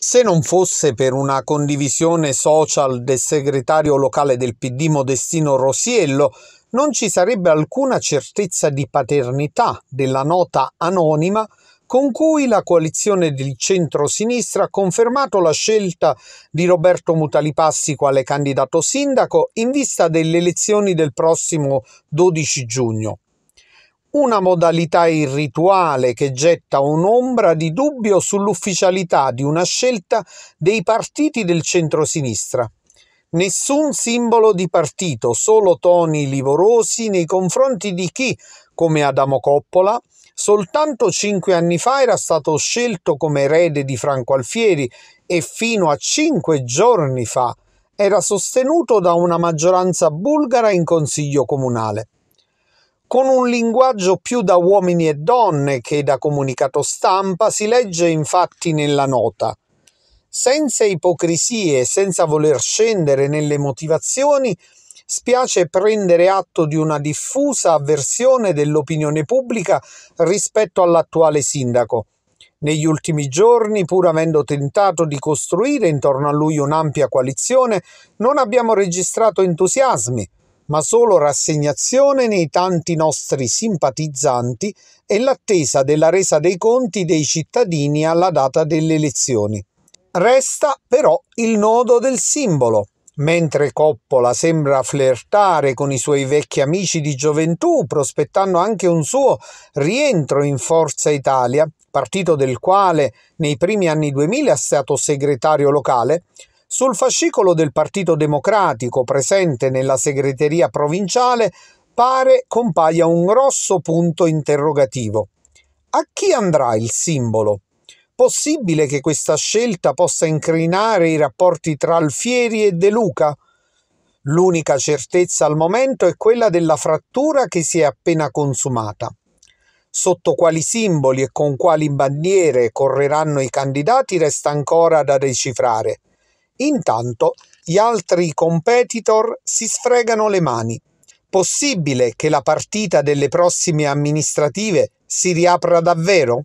Se non fosse per una condivisione social del segretario locale del PD Modestino Rosiello, non ci sarebbe alcuna certezza di paternità della nota anonima con cui la coalizione del centro-sinistra ha confermato la scelta di Roberto Mutalipassi quale candidato sindaco in vista delle elezioni del prossimo 12 giugno una modalità irrituale che getta un'ombra di dubbio sull'ufficialità di una scelta dei partiti del centrosinistra. Nessun simbolo di partito, solo toni livorosi nei confronti di chi, come Adamo Coppola, soltanto cinque anni fa era stato scelto come erede di Franco Alfieri e fino a cinque giorni fa era sostenuto da una maggioranza bulgara in consiglio comunale. Con un linguaggio più da uomini e donne che da comunicato stampa si legge infatti nella nota. Senza ipocrisie, e senza voler scendere nelle motivazioni, spiace prendere atto di una diffusa avversione dell'opinione pubblica rispetto all'attuale sindaco. Negli ultimi giorni, pur avendo tentato di costruire intorno a lui un'ampia coalizione, non abbiamo registrato entusiasmi ma solo rassegnazione nei tanti nostri simpatizzanti e l'attesa della resa dei conti dei cittadini alla data delle elezioni. Resta però il nodo del simbolo. Mentre Coppola sembra flirtare con i suoi vecchi amici di gioventù, prospettando anche un suo rientro in Forza Italia, partito del quale nei primi anni 2000 è stato segretario locale, sul fascicolo del Partito Democratico presente nella segreteria provinciale pare compaia un grosso punto interrogativo. A chi andrà il simbolo? Possibile che questa scelta possa incrinare i rapporti tra Alfieri e De Luca? L'unica certezza al momento è quella della frattura che si è appena consumata. Sotto quali simboli e con quali bandiere correranno i candidati resta ancora da decifrare. Intanto gli altri competitor si sfregano le mani. Possibile che la partita delle prossime amministrative si riapra davvero?